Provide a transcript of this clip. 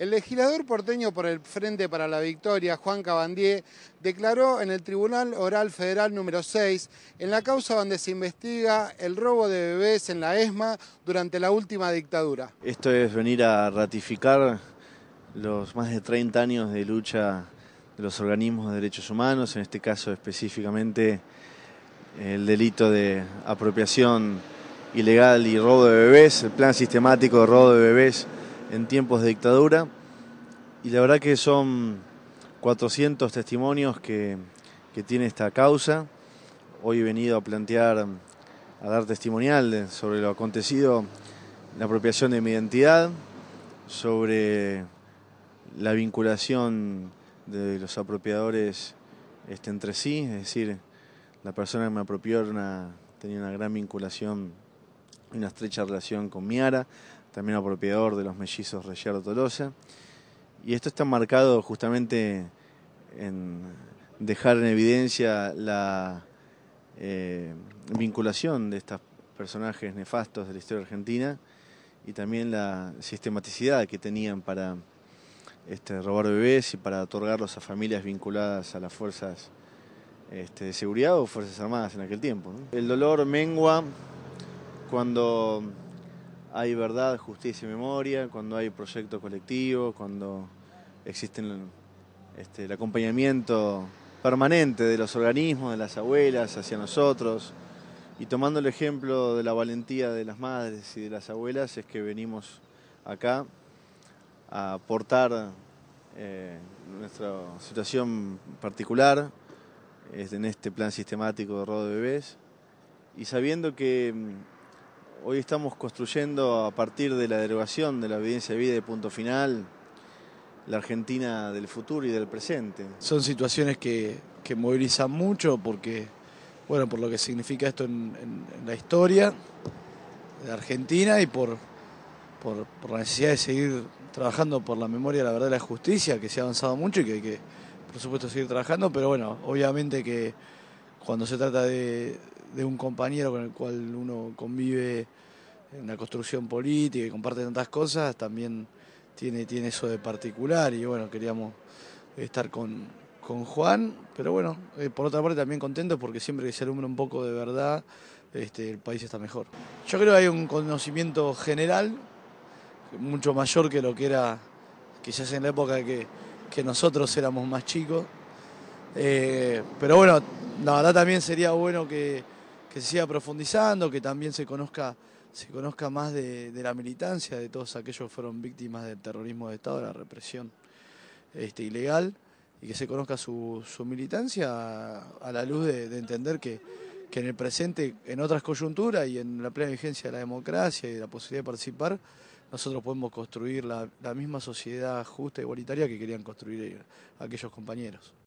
El legislador porteño por el Frente para la Victoria, Juan Cabandier, declaró en el Tribunal Oral Federal número 6, en la causa donde se investiga el robo de bebés en la ESMA durante la última dictadura. Esto es venir a ratificar los más de 30 años de lucha de los organismos de derechos humanos, en este caso específicamente el delito de apropiación ilegal y robo de bebés, el plan sistemático de robo de bebés en tiempos de dictadura. Y la verdad que son 400 testimonios que, tiene esta causa. Hoy he venido a plantear, a dar testimonial sobre lo acontecido, la apropiación de mi identidad, sobre la vinculación de los apropiadores este, entre sí, es decir, la persona que me apropió tenía una gran vinculación, una estrecha relación con Miara, también apropiador de los mellizos reyero Tolosa. Y esto está marcado justamente en dejar en evidencia la eh, vinculación de estos personajes nefastos de la historia argentina y también la sistematicidad que tenían para este, robar bebés y para otorgarlos a familias vinculadas a las fuerzas este, de seguridad o fuerzas armadas en aquel tiempo. El dolor mengua cuando hay verdad, justicia y memoria, cuando hay proyecto colectivo, cuando existe este, el acompañamiento permanente de los organismos, de las abuelas hacia nosotros. Y tomando el ejemplo de la valentía de las madres y de las abuelas, es que venimos acá a aportar eh, nuestra situación particular en este plan sistemático de rodo de bebés y sabiendo que mm, Hoy estamos construyendo a partir de la derogación de la evidencia de vida de punto final la Argentina del futuro y del presente. Son situaciones que, movilizan mucho porque, bueno, por lo que significa esto en, la historia de Argentina y por, por, por, la necesidad de seguir trabajando por la memoria, la verdad y la justicia, que se ha avanzado mucho y que hay que, por supuesto, seguir trabajando, pero bueno, obviamente que cuando se trata de, de un compañero con el cual uno convive en la construcción política y comparte tantas cosas, también tiene, tiene eso de particular y bueno, queríamos estar con, Juan, pero bueno, eh, por otra parte también contento porque siempre que se alumbra un poco de verdad, este, el país está mejor. Yo creo que hay un conocimiento general mucho mayor que lo que era quizás en la época que, que nosotros éramos más chicos. Eh, pero bueno, la verdad también sería bueno que que se siga profundizando, que también se conozca, se conozca más de, la militancia, de todos aquellos que fueron víctimas del terrorismo de Estado, de la represión este, ilegal, y que se conozca su, militancia a, la luz de, entender que, que en el presente, en otras coyunturas y en la plena vigencia de la democracia y de la posibilidad de participar, nosotros podemos construir la, la misma sociedad justa e igualitaria que querían construir aquellos compañeros.